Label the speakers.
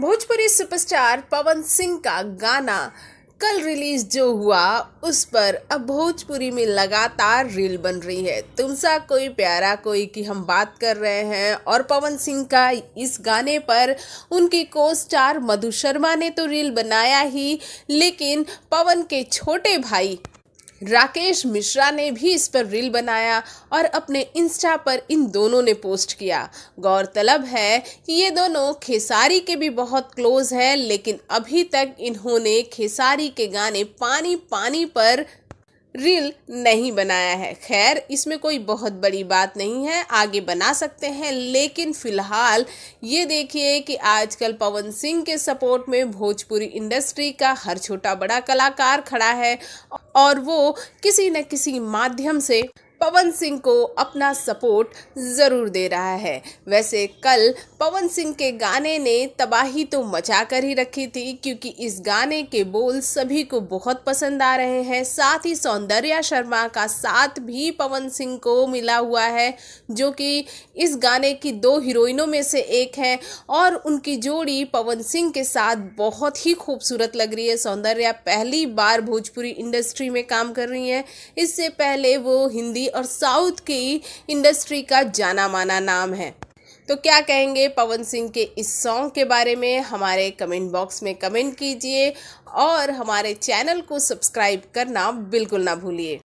Speaker 1: Bhojpuri superstar पवन सिंह का गाना कल रिलीज जो हुआ उस पर अब भोजपुरी में लगातार रील बन रही है तुमसा कोई प्यारा कोई की हम बात कर रहे हैं और पवन सिंह का इस गाने पर उनकी को स्टार मधु शर्मा ने तो रील बनाया ही लेकिन पवन के छोटे भाई राकेश मिश्रा ने भी इस पर रील बनाया और अपने इंस्टा पर इन दोनों ने पोस्ट किया गौरतलब है कि ये दोनों खेसारी के भी बहुत क्लोज है लेकिन अभी तक इन्होंने खेसारी के गाने पानी पानी पर रील नहीं बनाया है खैर इसमें कोई बहुत बड़ी बात नहीं है आगे बना सकते हैं लेकिन फ़िलहाल ये देखिए कि आजकल पवन सिंह के सपोर्ट में भोजपुरी इंडस्ट्री का हर छोटा बड़ा कलाकार खड़ा है और वो किसी न किसी माध्यम से पवन सिंह को अपना सपोर्ट ज़रूर दे रहा है वैसे कल पवन सिंह के गाने ने तबाही तो मचा कर ही रखी थी क्योंकि इस गाने के बोल सभी को बहुत पसंद आ रहे हैं साथ ही सौंदर्या शर्मा का साथ भी पवन सिंह को मिला हुआ है जो कि इस गाने की दो हीरोइनों में से एक है और उनकी जोड़ी पवन सिंह के साथ बहुत ही खूबसूरत लग रही है सौंदर्या पहली बार भोजपुरी इंडस्ट्री में काम कर रही हैं इससे पहले वो हिंदी और साउथ की इंडस्ट्री का जाना माना नाम है तो क्या कहेंगे पवन सिंह के इस सॉन्ग के बारे में हमारे कमेंट बॉक्स में कमेंट कीजिए और हमारे चैनल को सब्सक्राइब करना बिल्कुल ना भूलिए